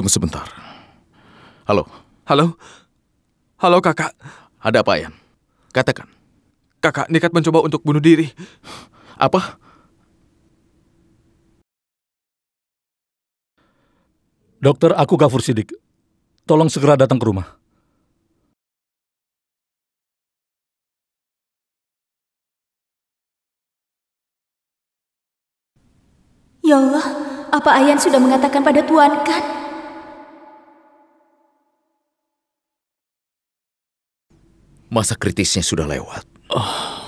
Tunggu sebentar. Halo. Halo. Halo kakak. Ada apa, Ayan? Katakan. Kakak nekat mencoba untuk bunuh diri. Apa? Dokter, aku Gafur Sidik. Tolong segera datang ke rumah. Ya Allah, apa Ayan sudah mengatakan pada Tuhan kan? Masa kritisnya sudah lewat. Oh.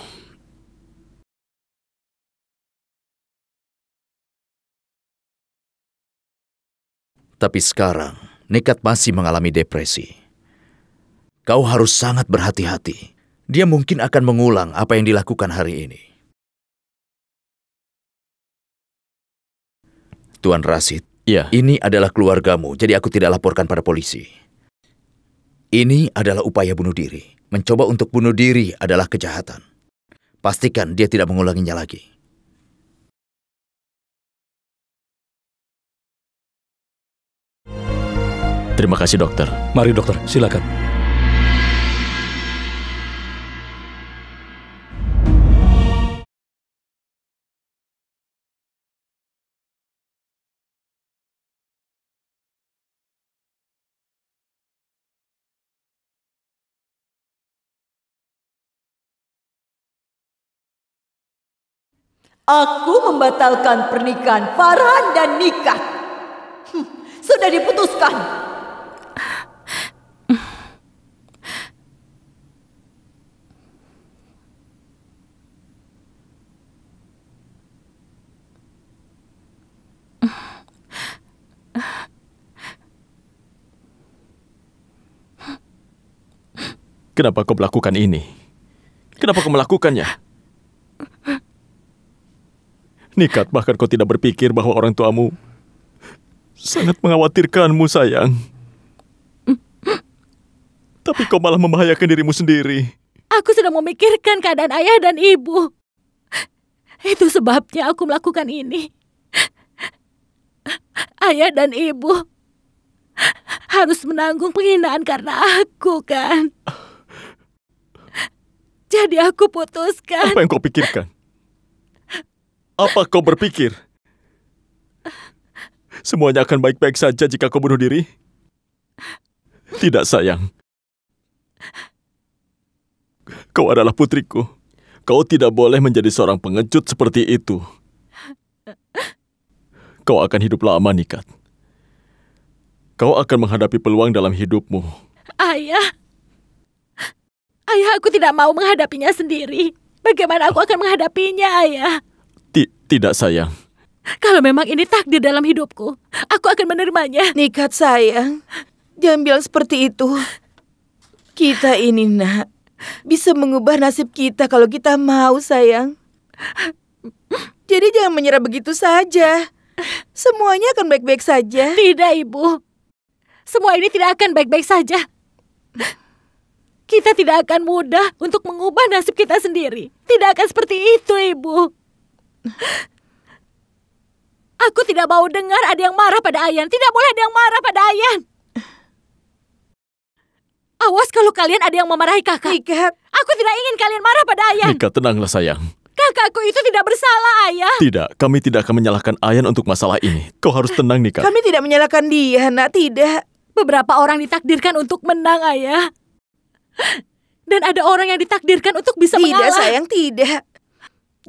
Tapi sekarang, Nekat masih mengalami depresi. Kau harus sangat berhati-hati. Dia mungkin akan mengulang apa yang dilakukan hari ini. Tuan Rasid, ya. ini adalah keluargamu, jadi aku tidak laporkan pada polisi. Ini adalah upaya bunuh diri. Mencoba untuk bunuh diri adalah kejahatan. Pastikan dia tidak mengulanginya lagi. Terima kasih, dokter. Mari, dokter, silakan. Aku membatalkan pernikahan Farhan dan nikah. Hmm, sudah diputuskan. Kenapa kau melakukan ini? Kenapa kau melakukannya? Nikat, bahkan kau tidak berpikir bahwa orang tuamu sangat mengkhawatirkanmu, sayang. Tapi kau malah membahayakan dirimu sendiri. Aku sedang memikirkan keadaan ayah dan ibu. Itu sebabnya aku melakukan ini. Ayah dan ibu harus menanggung penghinaan karena aku, kan? Jadi aku putuskan. Apa yang kau pikirkan? Apa kau berpikir? Semuanya akan baik-baik saja jika kau bunuh diri? Tidak, sayang. Kau adalah putriku. Kau tidak boleh menjadi seorang pengecut seperti itu. Kau akan hidup lama, Nikat. Kau akan menghadapi peluang dalam hidupmu. Ayah. Ayah, aku tidak mau menghadapinya sendiri. Bagaimana aku akan menghadapinya, ayah? Ti Tidak sayang. Kalau memang ini takdir dalam hidupku, aku akan menerimanya. Nikat sayang, jangan bilang seperti itu. Kita ini nak bisa mengubah nasib kita kalau kita mau sayang. Jadi jangan menyerah begitu saja. Semuanya akan baik-baik saja. Tidak, Ibu. Semua ini tidak akan baik-baik saja. Kita tidak akan mudah untuk mengubah nasib kita sendiri. Tidak akan seperti itu, Ibu. Aku tidak mau dengar ada yang marah pada Ayan. Tidak boleh ada yang marah pada Ayan. Awas kalau kalian ada yang memarahi kakak. Ika, Aku tidak ingin kalian marah pada Ayan. Ika tenanglah sayang. Kakakku itu tidak bersalah, Ayah. Tidak, kami tidak akan menyalahkan Ayan untuk masalah ini. Kau harus tenang, Nika. Kami tidak menyalahkan dia, nak. Tidak. Beberapa orang ditakdirkan untuk menang, Ayah. Dan ada orang yang ditakdirkan untuk bisa tidak, mengalah. Tidak, sayang, tidak.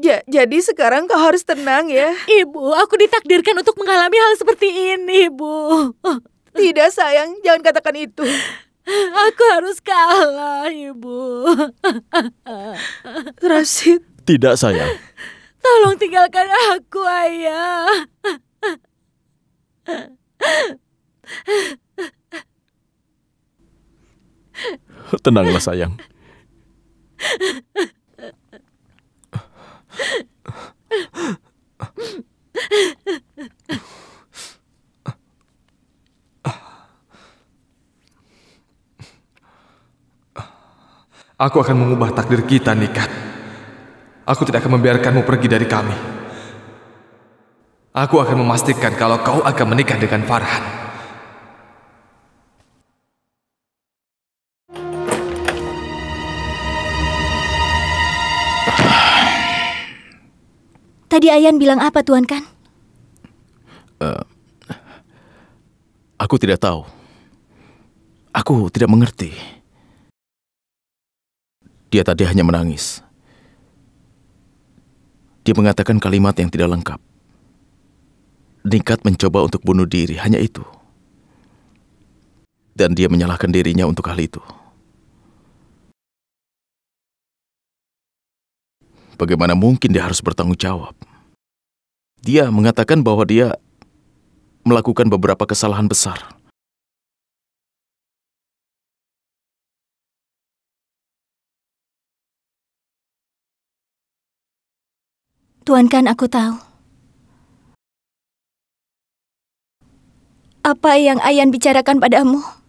Ya, jadi sekarang kau harus tenang ya. Ibu, aku ditakdirkan untuk mengalami hal seperti ini, Ibu. Tidak sayang, jangan katakan itu. Aku harus kalah, Ibu. Rasid. Tidak sayang. Tolong tinggalkan aku, Ayah. Tenanglah sayang. Aku akan mengubah takdir kita, Nikat. Aku tidak akan membiarkanmu pergi dari kami. Aku akan memastikan kalau kau akan menikah dengan Farhan. Tadi Ayan bilang apa, Tuan Kan? Uh, aku tidak tahu. Aku tidak mengerti. Dia tadi hanya menangis. Dia mengatakan kalimat yang tidak lengkap. Nikat mencoba untuk bunuh diri, hanya itu. Dan dia menyalahkan dirinya untuk hal itu. Bagaimana mungkin dia harus bertanggung jawab? Dia mengatakan bahwa dia melakukan beberapa kesalahan besar. Tuankan aku tahu. Apa yang Ayan bicarakan padamu?